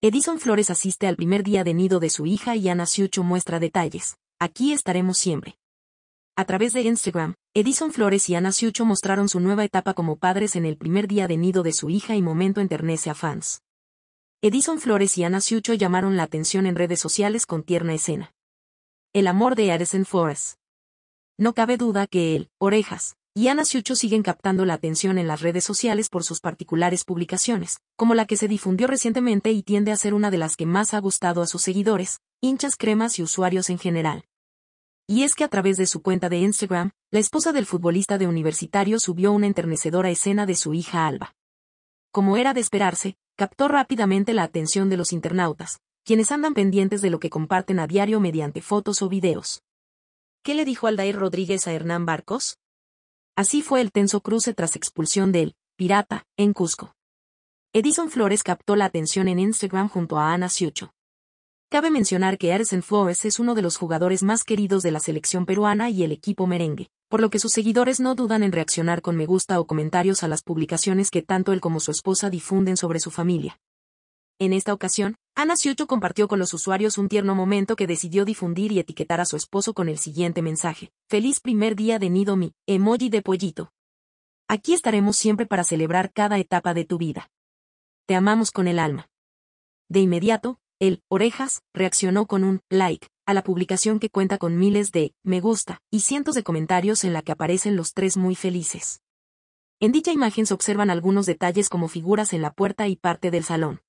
Edison Flores asiste al primer día de nido de su hija y Ana Siucho muestra detalles. Aquí estaremos siempre. A través de Instagram, Edison Flores y Ana Siucho mostraron su nueva etapa como padres en el primer día de nido de su hija y momento enternece a fans. Edison Flores y Ana Siucho llamaron la atención en redes sociales con tierna escena. El amor de Edison Flores. No cabe duda que él, orejas, y Ana Ciucho siguen captando la atención en las redes sociales por sus particulares publicaciones, como la que se difundió recientemente y tiende a ser una de las que más ha gustado a sus seguidores, hinchas cremas y usuarios en general. Y es que a través de su cuenta de Instagram, la esposa del futbolista de universitario subió una enternecedora escena de su hija Alba. Como era de esperarse, captó rápidamente la atención de los internautas, quienes andan pendientes de lo que comparten a diario mediante fotos o videos. ¿Qué le dijo Aldair Rodríguez a Hernán Barcos? Así fue el tenso cruce tras expulsión del pirata en Cusco. Edison Flores captó la atención en Instagram junto a Ana Ciucho. Cabe mencionar que Ersen Flores es uno de los jugadores más queridos de la selección peruana y el equipo merengue, por lo que sus seguidores no dudan en reaccionar con me gusta o comentarios a las publicaciones que tanto él como su esposa difunden sobre su familia, en esta ocasión, Ana Siucho compartió con los usuarios un tierno momento que decidió difundir y etiquetar a su esposo con el siguiente mensaje. Feliz primer día de Nido Mi, emoji de pollito. Aquí estaremos siempre para celebrar cada etapa de tu vida. Te amamos con el alma. De inmediato, el Orejas reaccionó con un like a la publicación que cuenta con miles de me gusta y cientos de comentarios en la que aparecen los tres muy felices. En dicha imagen se observan algunos detalles como figuras en la puerta y parte del salón.